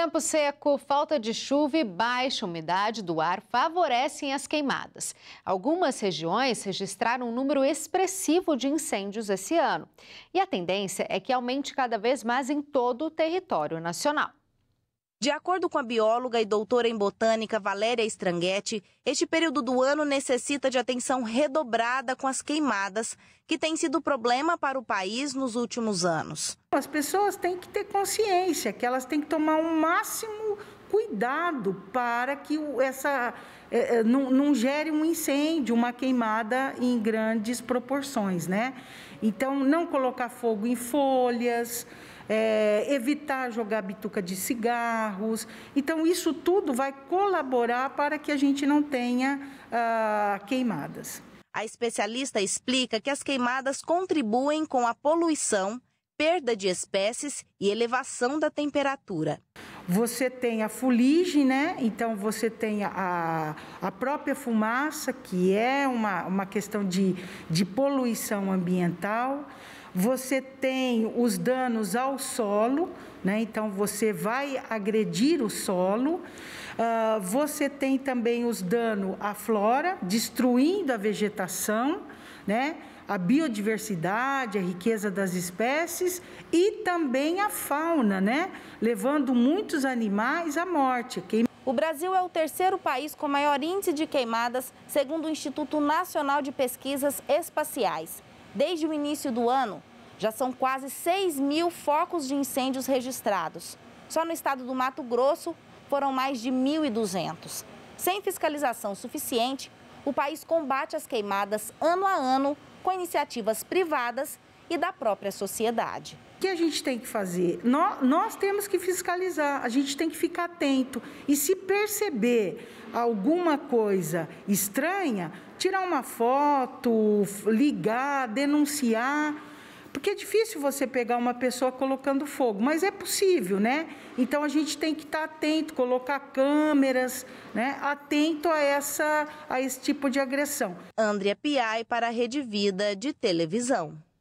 Tempo seco, falta de chuva e baixa umidade do ar favorecem as queimadas. Algumas regiões registraram um número expressivo de incêndios esse ano. E a tendência é que aumente cada vez mais em todo o território nacional. De acordo com a bióloga e doutora em botânica Valéria Stranghetti, este período do ano necessita de atenção redobrada com as queimadas, que tem sido problema para o país nos últimos anos. As pessoas têm que ter consciência que elas têm que tomar o um máximo cuidado para que essa é, é, não, não gere um incêndio, uma queimada em grandes proporções, né? Então, não colocar fogo em folhas é, evitar jogar bituca de cigarros. Então, isso tudo vai colaborar para que a gente não tenha ah, queimadas. A especialista explica que as queimadas contribuem com a poluição, perda de espécies e elevação da temperatura. Você tem a fuligem, né? Então você tem a, a própria fumaça, que é uma, uma questão de, de poluição ambiental. Você tem os danos ao solo, né? então você vai agredir o solo. Uh, você tem também os danos à flora, destruindo a vegetação, né? a biodiversidade, a riqueza das espécies e também a fauna, né? levando muitos animais à morte. O Brasil é o terceiro país com maior índice de queimadas, segundo o Instituto Nacional de Pesquisas Espaciais. Desde o início do ano, já são quase 6 mil focos de incêndios registrados. Só no estado do Mato Grosso foram mais de 1.200. Sem fiscalização suficiente, o país combate as queimadas ano a ano com iniciativas privadas e da própria sociedade. O que a gente tem que fazer? Nós, nós, temos que fiscalizar, a gente tem que ficar atento. E se perceber alguma coisa estranha, tirar uma foto, ligar, denunciar. Porque é difícil você pegar uma pessoa colocando fogo, mas é possível, né? Então a gente tem que estar atento, colocar câmeras, né? Atento a essa a esse tipo de agressão. Andrea Piai para a Rede Vida de televisão.